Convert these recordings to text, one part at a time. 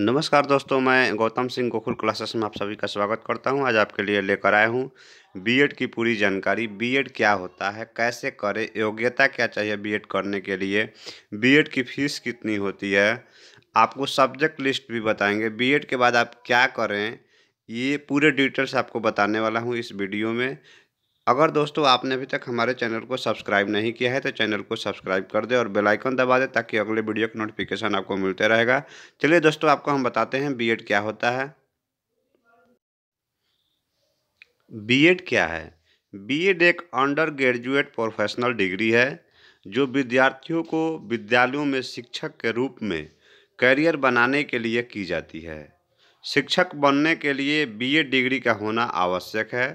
नमस्कार दोस्तों मैं गौतम सिंह गोकुल क्लासेस में आप सभी का स्वागत करता हूं आज आपके लिए लेकर आया हूं बीएड की पूरी जानकारी बीएड क्या होता है कैसे करें योग्यता क्या चाहिए बीएड करने के लिए बीएड की फ़ीस कितनी होती है आपको सब्जेक्ट लिस्ट भी बताएंगे बीएड के बाद आप क्या करें ये पूरे डिटेल्स आपको बताने वाला हूँ इस वीडियो में अगर दोस्तों आपने अभी तक हमारे चैनल को सब्सक्राइब नहीं किया है तो चैनल को सब्सक्राइब कर दे और बेल आइकन दबा दें ताकि अगले वीडियो का नोटिफिकेशन आपको मिलते रहेगा चलिए दोस्तों आपको हम बताते हैं बीएड क्या होता है बीएड क्या है बीएड एक अंडर ग्रेजुएट प्रोफेशनल डिग्री है जो विद्यार्थियों को विद्यालयों में शिक्षक के रूप में करियर बनाने के लिए की जाती है शिक्षक बनने के लिए बीएड डिग्री का होना आवश्यक है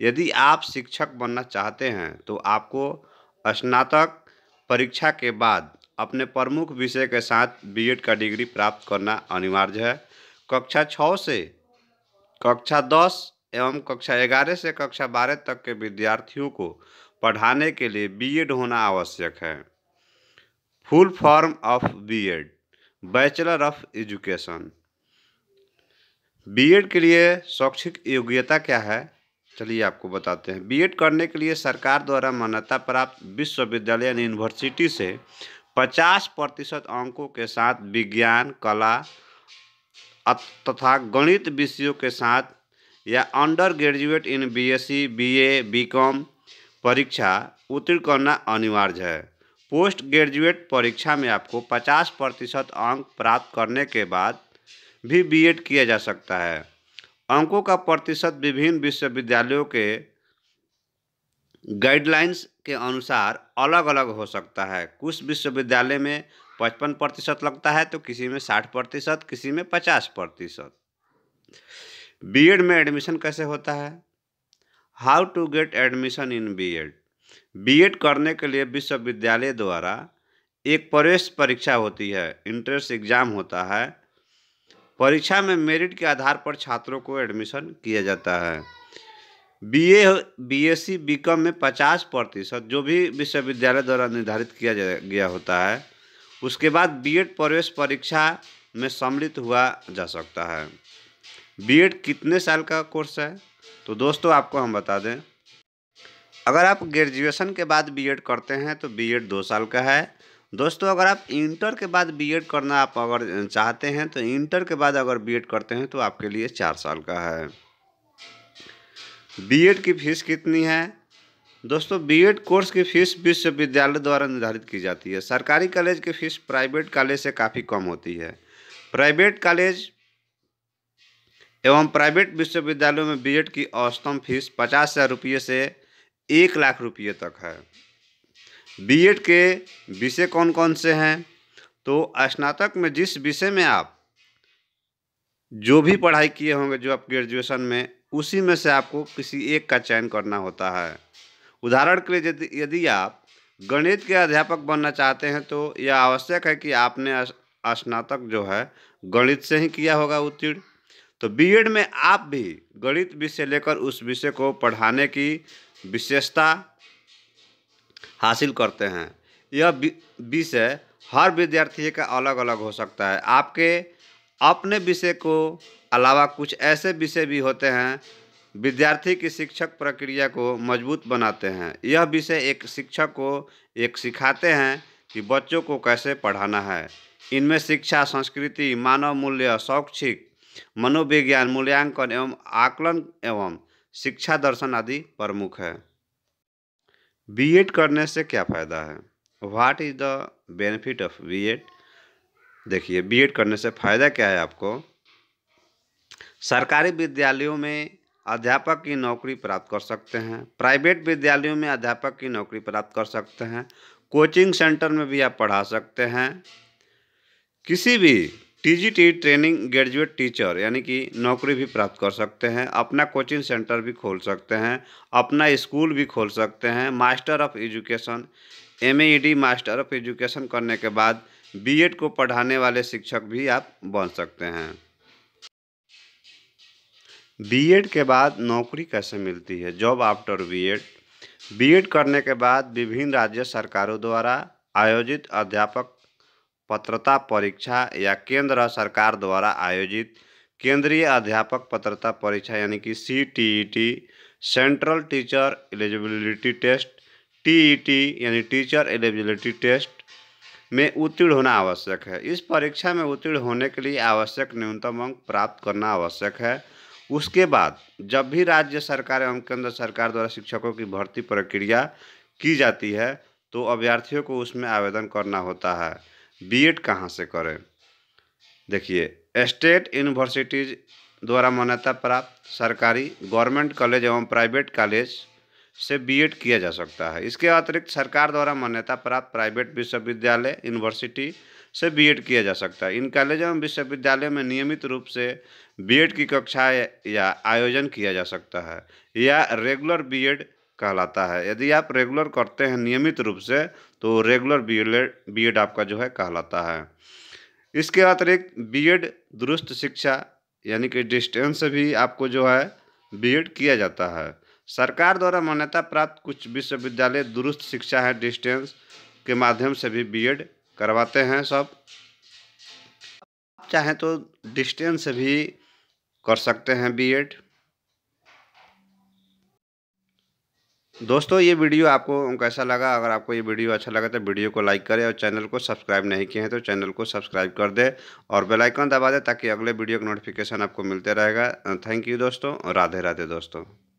यदि आप शिक्षक बनना चाहते हैं तो आपको स्नातक परीक्षा के बाद अपने प्रमुख विषय के साथ बीएड का डिग्री प्राप्त करना अनिवार्य है कक्षा छः से कक्षा दस एवं कक्षा ग्यारह से कक्षा बारह तक के विद्यार्थियों को पढ़ाने के लिए बीएड होना आवश्यक है full form of B Ed bachelor of education B Ed के लिए शैक्षिक योग्यता क्या है चलिए आपको बताते हैं बीएड करने के लिए सरकार द्वारा मान्यता प्राप्त विश्वविद्यालय यानी यूनिवर्सिटी से 50 प्रतिशत अंकों के साथ विज्ञान कला तथा गणित विषयों के साथ या undergraduate in BSc BA BCom परीक्षा उत्तीर्ण करना अनिवार्य है पोस्ट ग्रेजुएट परीक्षा में आपको 50 प्रतिशत अंक प्राप्त करने के बाद भी बीएड किया जा सकता है अंकों का प्रतिशत विभिन्न विश्वविद्यालयों के गाइडलाइंस के अनुसार अलग अलग हो सकता है कुछ विश्वविद्यालय में पचपन प्रतिशत लगता है तो किसी में साठ प्रतिशत किसी में पचास प्रतिशत बी में एडमिशन कैसे होता है how to get admission in B Ed B Ed करने के लिए विश्वविद्यालय द्वारा एक प्रवेश परीक्षा होती है इंट्रेंस एग्जाम होता है परीक्षा में मेरिट के आधार पर छात्रों को एडमिशन किया जाता है बीए बीएससी बीकॉम में पचास प्रतिशत जो भी विश्वविद्यालय द्वारा निर्धारित किया गया होता है उसके बाद बीएड प्रवेश परीक्षा में सम्मिलित हुआ जा सकता है बीएड कितने साल का कोर्स है तो दोस्तों आपको हम बता दें अगर आप ग्रेजुएशन के बाद बीएड करते हैं तो बीएड दो साल का है दोस्तों अगर आप इंटर के बाद बीएड करना आप अगर चाहते हैं तो इंटर के बाद अगर बीएड करते हैं तो आपके लिए चार साल का है बीएड की फ़ीस कितनी है दोस्तों बीएड कोर्स की फ़ीस विश्वविद्यालय द्वारा निर्धारित की जाती है सरकारी कॉलेज की फ़ीस प्राइवेट कॉलेज से काफ़ी कम होती है प्राइवेट कॉलेज एवं प्राइवेट विश्वविद्यालयों में बीएड की औसतम फीस पचास हज़ार रुपये से एक लाख रुपये तक है बीएड के विषय कौन कौन से हैं तो स्नातक में जिस विषय में आप जो भी पढ़ाई किए होंगे जो आप ग्रेजुएशन में उसी में से आपको किसी एक का चयन करना होता है उदाहरण के लिए यदि आप गणित के अध्यापक बनना चाहते हैं तो यह आवश्यक है कि आपने स्नातक जो है गणित से ही किया होगा उत्तीर्ण तो बीएड में आप भी गणित विषय लेकर उस विषय को पढ़ाने की विशेषता हासिल करते हैं यह विषय हर विद्यार्थी का अलग अलग हो सकता है आपके अपने विषय को अलावा कुछ ऐसे विषय भी होते हैं विद्यार्थी की शिक्षक प्रक्रिया को मजबूत बनाते हैं यह विषय एक शिक्षक को एक सिखाते हैं कि बच्चों को कैसे पढ़ाना है इनमें शिक्षा संस्कृति मानव मूल्य शैक्षिक मनोविज्ञान मूल्यांकन एवं आकलन एवं शिक्षा दर्शन आदि प्रमुख है बी एड करने से क्या फ़ायदा है what is the benefit of B Ed देखिए बी एड करने से फ़ायदा क्या है आपको सरकारी विद्यालयों में अध्यापक की नौकरी प्राप्त कर सकते हैं प्राइवेट विद्यालयों में अध्यापक की नौकरी प्राप्त कर सकते हैं कोचिंग सेंटर में भी आप पढ़ा सकते हैं किसी भी टीजीटी ट्रेनिंग ग्रेजुएट टीचर यानी कि नौकरी भी प्राप्त कर सकते हैं अपना कोचिंग सेंटर भी खोल सकते हैं अपना स्कूल भी खोल सकते हैं master of education M master of education करने के बाद बीएड को पढ़ाने वाले शिक्षक भी आप बन सकते हैं बीएड के बाद नौकरी कैसे मिलती है जॉब आफ्टर बीएड बीएड करने के बाद विभिन्न राज्य सरकारों द्वारा आयोजित अध्यापक पत्रता परीक्षा या केंद्र सरकार द्वारा आयोजित केंद्रीय अध्यापक पत्रता परीक्षा यानी कि C T E T central teacher eligibility test T E T यानी टीचर एलिजिबिलिटी टेस्ट में उत्तीर्ण होना आवश्यक है इस परीक्षा में उत्तीर्ण होने के लिए आवश्यक न्यूनतम अंक प्राप्त करना आवश्यक है उसके बाद जब भी राज्य सरकार एवं केंद्र सरकार द्वारा शिक्षकों की भर्ती प्रक्रिया की जाती है तो अभ्यर्थियों को उसमें आवेदन करना होता है बीएड कहाँ से करें देखिए स्टेट यूनिवर्सिटीज द्वारा मान्यता प्राप्त सरकारी गवर्नमेंट कॉलेज एवं प्राइवेट कॉलेज से बीएड किया जा सकता है इसके अतिरिक्त सरकार द्वारा मान्यता प्राप्त प्राइवेट विश्वविद्यालय यूनिवर्सिटी से बीएड किया जा सकता है इन कॉलेज एवं विश्वविद्यालय में नियमित रूप से बीएड की कक्षाएं या आयोजन किया जा सकता है या रेगुलर बीएड कहलाता है यदि आप रेगुलर करते हैं नियमित रूप से तो रेगुलर बी एड आपका जो है कहलाता है इसके अतिरिक्त बी एड e दुरुस्त शिक्षा यानी कि डिस्टेंस भी आपको जो है बी एड e किया जाता है सरकार द्वारा मान्यता प्राप्त कुछ विश्वविद्यालय दुरुस्त शिक्षा है डिस्टेंस के माध्यम से भी बीएड e करवाते हैं सब आप चाहें तो डिस्टेंस भी कर सकते हैं बीएड दोस्तों ये वीडियो आपको कैसा लगा अगर आपको ये वीडियो अच्छा लगा तो वीडियो को लाइक करें और चैनल को सब्सक्राइब नहीं किए हैं तो चैनल को सब्सक्राइब कर दें और बेल आइकन दबा दें ताकि अगले वीडियो का नोटिफिकेशन आपको मिलते रहेगा थैंक यू दोस्तों राधे राधे दोस्तों